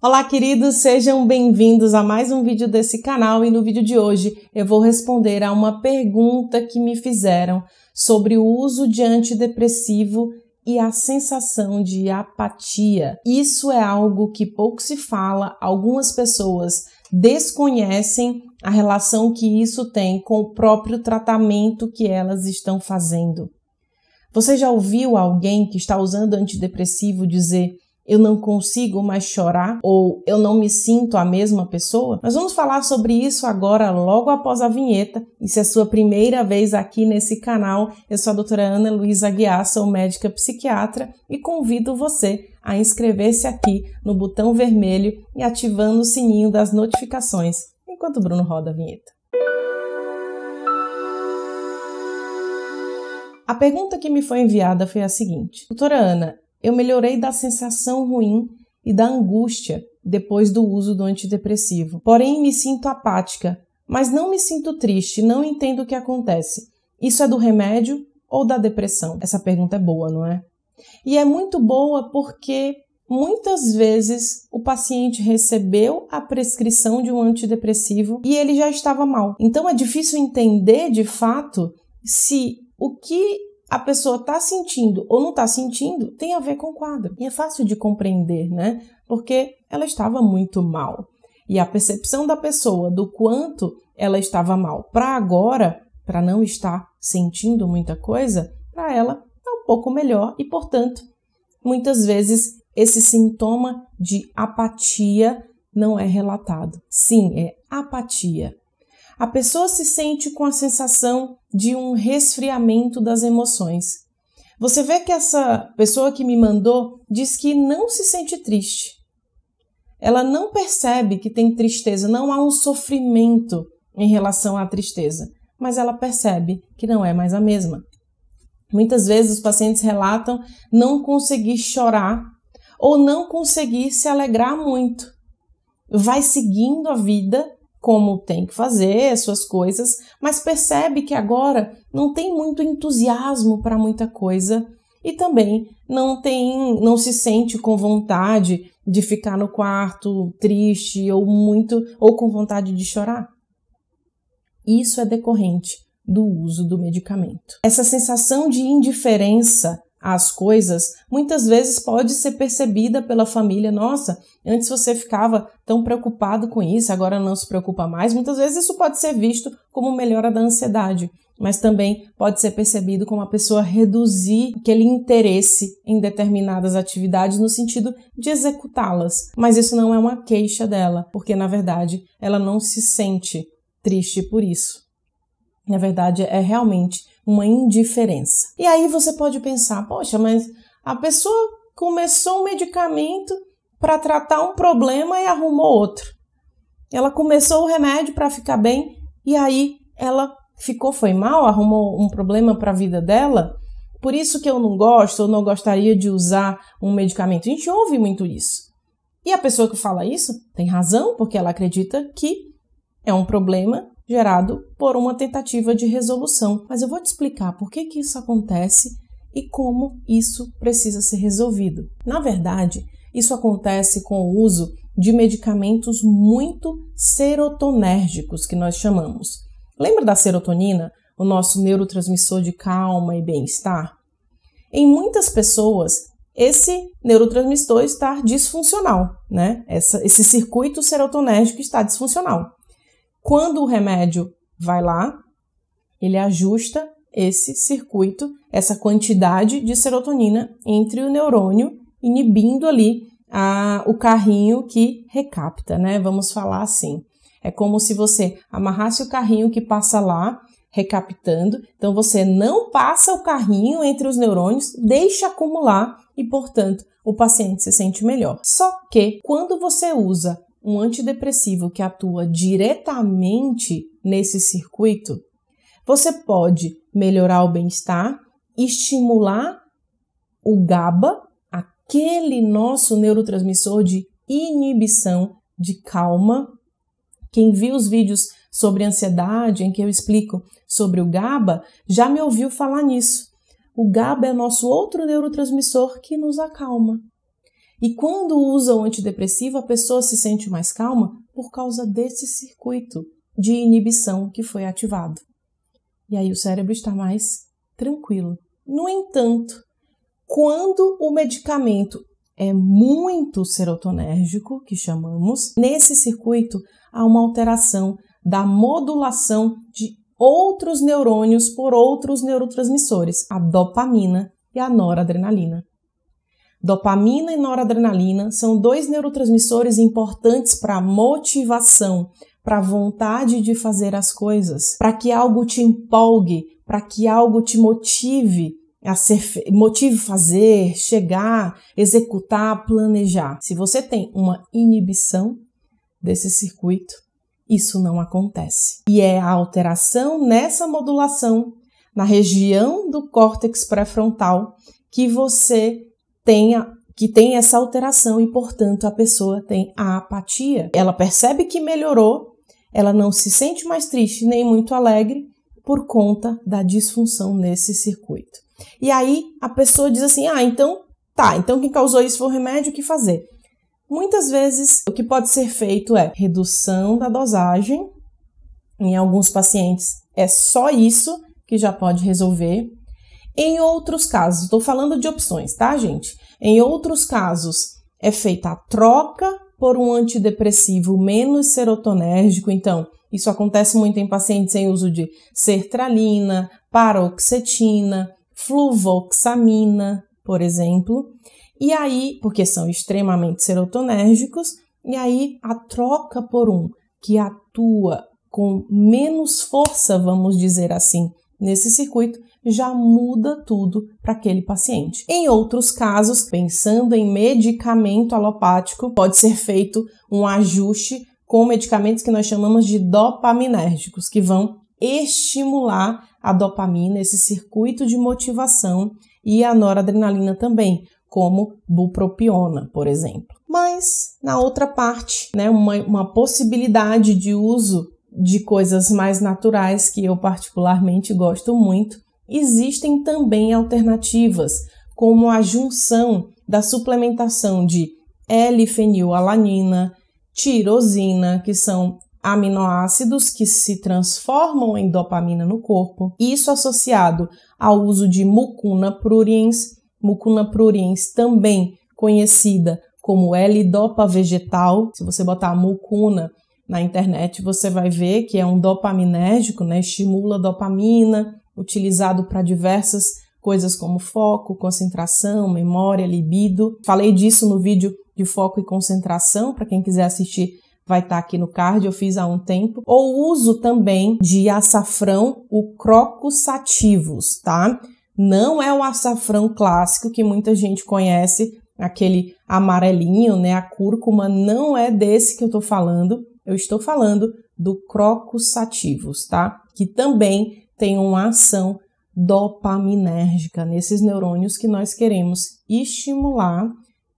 Olá, queridos, sejam bem-vindos a mais um vídeo desse canal e no vídeo de hoje eu vou responder a uma pergunta que me fizeram sobre o uso de antidepressivo e a sensação de apatia. Isso é algo que pouco se fala, algumas pessoas desconhecem a relação que isso tem com o próprio tratamento que elas estão fazendo. Você já ouviu alguém que está usando antidepressivo dizer eu não consigo mais chorar ou eu não me sinto a mesma pessoa? Nós vamos falar sobre isso agora, logo após a vinheta. E se é sua primeira vez aqui nesse canal, eu sou a doutora Ana Luísa Aguiar, sou médica psiquiatra e convido você a inscrever-se aqui no botão vermelho e ativando o sininho das notificações, enquanto o Bruno roda a vinheta. A pergunta que me foi enviada foi a seguinte: Doutora Ana, eu melhorei da sensação ruim e da angústia depois do uso do antidepressivo. Porém, me sinto apática, mas não me sinto triste, não entendo o que acontece. Isso é do remédio ou da depressão? Essa pergunta é boa, não é? E é muito boa porque muitas vezes o paciente recebeu a prescrição de um antidepressivo e ele já estava mal. Então é difícil entender de fato se o que a pessoa está sentindo ou não está sentindo tem a ver com o quadro. E é fácil de compreender, né? Porque ela estava muito mal. E a percepção da pessoa do quanto ela estava mal para agora, para não estar sentindo muita coisa, para ela é um pouco melhor e, portanto, muitas vezes esse sintoma de apatia não é relatado. Sim, é apatia a pessoa se sente com a sensação de um resfriamento das emoções. Você vê que essa pessoa que me mandou diz que não se sente triste. Ela não percebe que tem tristeza, não há um sofrimento em relação à tristeza, mas ela percebe que não é mais a mesma. Muitas vezes os pacientes relatam não conseguir chorar ou não conseguir se alegrar muito. Vai seguindo a vida como tem que fazer suas coisas, mas percebe que agora não tem muito entusiasmo para muita coisa e também não tem, não se sente com vontade de ficar no quarto triste ou muito ou com vontade de chorar. Isso é decorrente do uso do medicamento. Essa sensação de indiferença as coisas, muitas vezes pode ser percebida pela família. Nossa, antes você ficava tão preocupado com isso, agora não se preocupa mais. Muitas vezes isso pode ser visto como melhora da ansiedade, mas também pode ser percebido como a pessoa reduzir aquele interesse em determinadas atividades no sentido de executá-las. Mas isso não é uma queixa dela, porque na verdade ela não se sente triste por isso. Na verdade, é realmente uma indiferença. E aí você pode pensar, poxa, mas a pessoa começou um medicamento para tratar um problema e arrumou outro. Ela começou o remédio para ficar bem e aí ela ficou foi mal, arrumou um problema para a vida dela. Por isso que eu não gosto ou não gostaria de usar um medicamento. A gente ouve muito isso. E a pessoa que fala isso tem razão, porque ela acredita que é um problema gerado por uma tentativa de resolução. Mas eu vou te explicar por que, que isso acontece e como isso precisa ser resolvido. Na verdade, isso acontece com o uso de medicamentos muito serotonérgicos, que nós chamamos. Lembra da serotonina, o nosso neurotransmissor de calma e bem-estar? Em muitas pessoas, esse neurotransmissor está disfuncional, né? Essa, esse circuito serotonérgico está disfuncional. Quando o remédio vai lá, ele ajusta esse circuito, essa quantidade de serotonina entre o neurônio, inibindo ali a, o carrinho que recapta, né? Vamos falar assim. É como se você amarrasse o carrinho que passa lá, recaptando. Então você não passa o carrinho entre os neurônios, deixa acumular e, portanto, o paciente se sente melhor. Só que quando você usa um antidepressivo que atua diretamente nesse circuito, você pode melhorar o bem-estar, estimular o GABA, aquele nosso neurotransmissor de inibição de calma. Quem viu os vídeos sobre ansiedade, em que eu explico sobre o GABA, já me ouviu falar nisso. O GABA é o nosso outro neurotransmissor que nos acalma. E quando usa o antidepressivo, a pessoa se sente mais calma por causa desse circuito de inibição que foi ativado. E aí o cérebro está mais tranquilo. No entanto, quando o medicamento é muito serotonérgico, que chamamos, nesse circuito há uma alteração da modulação de outros neurônios por outros neurotransmissores, a dopamina e a noradrenalina. Dopamina e noradrenalina são dois neurotransmissores importantes para motivação, para vontade de fazer as coisas, para que algo te empolgue, para que algo te motive a ser motive fazer, chegar, executar, planejar. Se você tem uma inibição desse circuito, isso não acontece. E é a alteração nessa modulação na região do córtex pré-frontal que você tenha que tem essa alteração e, portanto, a pessoa tem a apatia. Ela percebe que melhorou, ela não se sente mais triste nem muito alegre por conta da disfunção nesse circuito. E aí a pessoa diz assim: "Ah, então tá, então quem causou isso foi o remédio, o que fazer?" Muitas vezes o que pode ser feito é redução da dosagem. Em alguns pacientes é só isso que já pode resolver. Em outros casos, estou falando de opções, tá, gente? Em outros casos, é feita a troca por um antidepressivo menos serotonérgico. Então, isso acontece muito em pacientes em uso de sertralina, paroxetina, fluvoxamina, por exemplo. E aí, porque são extremamente serotonérgicos, e aí a troca por um que atua com menos força, vamos dizer assim, nesse circuito, já muda tudo para aquele paciente. Em outros casos, pensando em medicamento alopático, pode ser feito um ajuste com medicamentos que nós chamamos de dopaminérgicos, que vão estimular a dopamina, esse circuito de motivação e a noradrenalina também, como bupropiona, por exemplo. Mas, na outra parte, né, uma, uma possibilidade de uso de coisas mais naturais que eu particularmente gosto muito Existem também alternativas, como a junção da suplementação de L-fenilalanina, tirosina, que são aminoácidos que se transformam em dopamina no corpo, isso associado ao uso de mucuna pruriens, mucuna pruriens também conhecida como L-dopa vegetal. Se você botar mucuna na internet, você vai ver que é um dopaminérgico, né? Estimula dopamina, utilizado para diversas coisas como foco, concentração, memória, libido. Falei disso no vídeo de foco e concentração, para quem quiser assistir vai estar tá aqui no card, eu fiz há um tempo. Ou uso também de açafrão, o Crocus sativus, tá? Não é o açafrão clássico que muita gente conhece, aquele amarelinho, né, a cúrcuma, não é desse que eu tô falando. Eu estou falando do Crocus sativus, tá? Que também tem uma ação dopaminérgica nesses neurônios que nós queremos estimular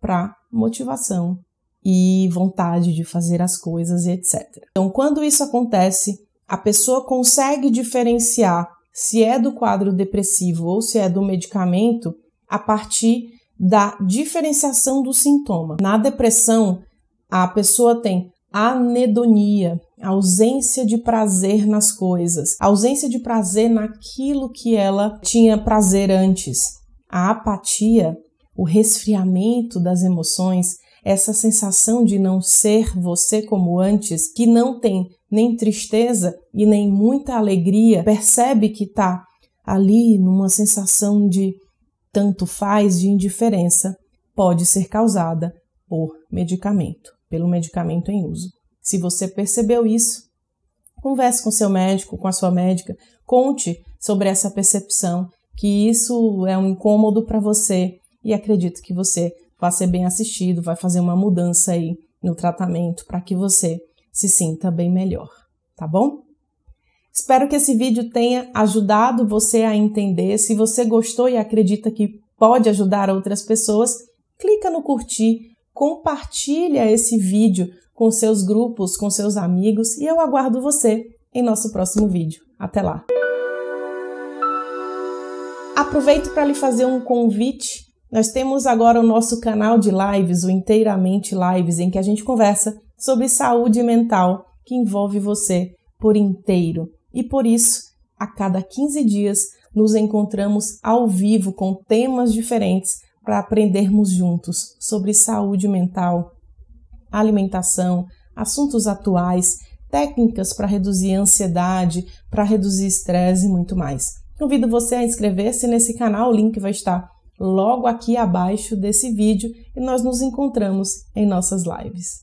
para motivação e vontade de fazer as coisas e etc. Então, quando isso acontece, a pessoa consegue diferenciar se é do quadro depressivo ou se é do medicamento a partir da diferenciação do sintoma. Na depressão, a pessoa tem anedonia, ausência de prazer nas coisas, ausência de prazer naquilo que ela tinha prazer antes. A apatia, o resfriamento das emoções, essa sensação de não ser você como antes, que não tem nem tristeza e nem muita alegria, percebe que está ali numa sensação de tanto faz, de indiferença, pode ser causada por medicamento, pelo medicamento em uso. Se você percebeu isso, converse com seu médico, com a sua médica, conte sobre essa percepção, que isso é um incômodo para você e acredito que você vai ser bem assistido, vai fazer uma mudança aí no tratamento para que você se sinta bem melhor, tá bom? Espero que esse vídeo tenha ajudado você a entender. Se você gostou e acredita que pode ajudar outras pessoas, clica no curtir compartilha esse vídeo com seus grupos, com seus amigos e eu aguardo você em nosso próximo vídeo. Até lá! Aproveito para lhe fazer um convite. Nós temos agora o nosso canal de lives, o Inteiramente Lives, em que a gente conversa sobre saúde mental que envolve você por inteiro. E por isso, a cada 15 dias, nos encontramos ao vivo com temas diferentes para aprendermos juntos sobre saúde mental, alimentação, assuntos atuais, técnicas para reduzir ansiedade, para reduzir estresse e muito mais. Convido você a inscrever-se nesse canal, o link vai estar logo aqui abaixo desse vídeo e nós nos encontramos em nossas lives.